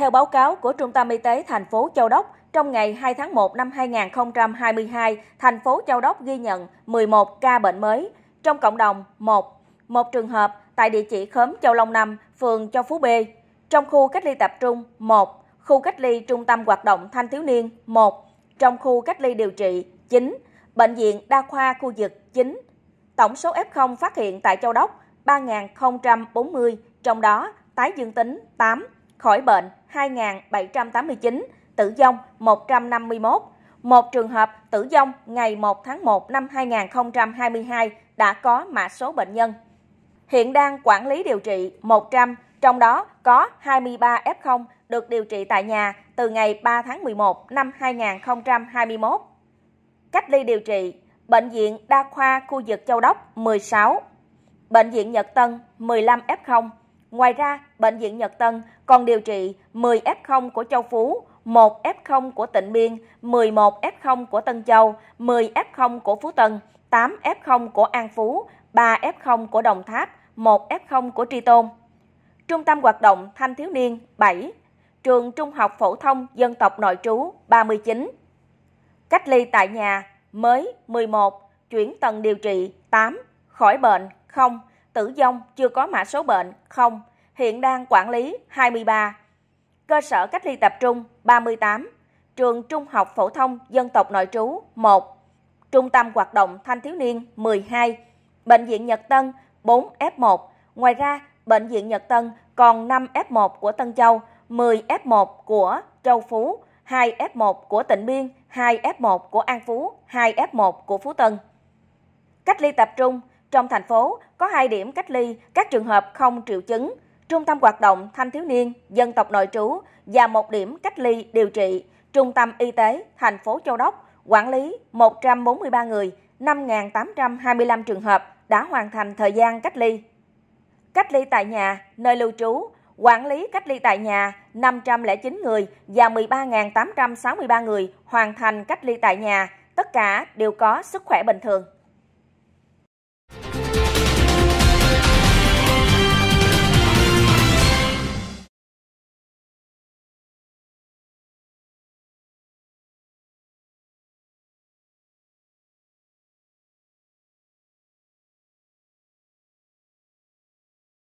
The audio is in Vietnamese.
Theo báo cáo của Trung tâm Y tế thành phố Châu Đốc, trong ngày 2 tháng 1 năm 2022, thành phố Châu Đốc ghi nhận 11 ca bệnh mới, trong cộng đồng 1, một trường hợp tại địa chỉ khóm Châu Long 5, phường Châu Phú B, trong khu cách ly tập trung 1, khu cách ly trung tâm hoạt động thanh thiếu niên 1, trong khu cách ly điều trị 9, bệnh viện đa khoa khu vực 9. Tổng số F0 phát hiện tại Châu Đốc 3.040, trong đó tái dương tính 8 khỏi bệnh 2.789, tử vong 151. Một trường hợp tử vong ngày 1 tháng 1 năm 2022 đã có mã số bệnh nhân. Hiện đang quản lý điều trị 100, trong đó có 23 F0 được điều trị tại nhà từ ngày 3 tháng 11 năm 2021. Cách ly điều trị Bệnh viện Đa khoa khu vực Châu Đốc 16, Bệnh viện Nhật Tân 15 F0, Ngoài ra, Bệnh viện Nhật Tân còn điều trị 10 F0 của Châu Phú, 1 F0 của Tịnh Biên, 11 F0 của Tân Châu, 10 F0 của Phú Tân, 8 F0 của An Phú, 3 F0 của Đồng Tháp, 1 F0 của Tri Tôn. Trung tâm hoạt động thanh thiếu niên 7, trường Trung học phổ thông dân tộc nội trú 39. Cách ly tại nhà mới 11, chuyển tầng điều trị 8, khỏi bệnh 0, tử vong chưa có mã số bệnh, không, hiện đang quản lý 23. Cơ sở cách ly tập trung 38. Trường Trung học phổ thông dân tộc nội trú 1. Trung tâm hoạt động thanh thiếu niên 12. Bệnh viện Nhật Tân 4 F1. Ngoài ra, bệnh viện Nhật Tân còn 5 F1 của Tân Châu, 10 F1 của Châu Phú, 2 F1 của Tịnh Biên, 2 F1 của An Phú, 2 F1 của Phú Tân. Cách ly tập trung trong thành phố có hai điểm cách ly các trường hợp không triệu chứng, trung tâm hoạt động thanh thiếu niên, dân tộc nội trú và một điểm cách ly điều trị, trung tâm y tế thành phố Châu Đốc quản lý 143 người, 5.825 trường hợp đã hoàn thành thời gian cách ly. Cách ly tại nhà, nơi lưu trú, quản lý cách ly tại nhà 509 người và 13.863 người hoàn thành cách ly tại nhà, tất cả đều có sức khỏe bình thường.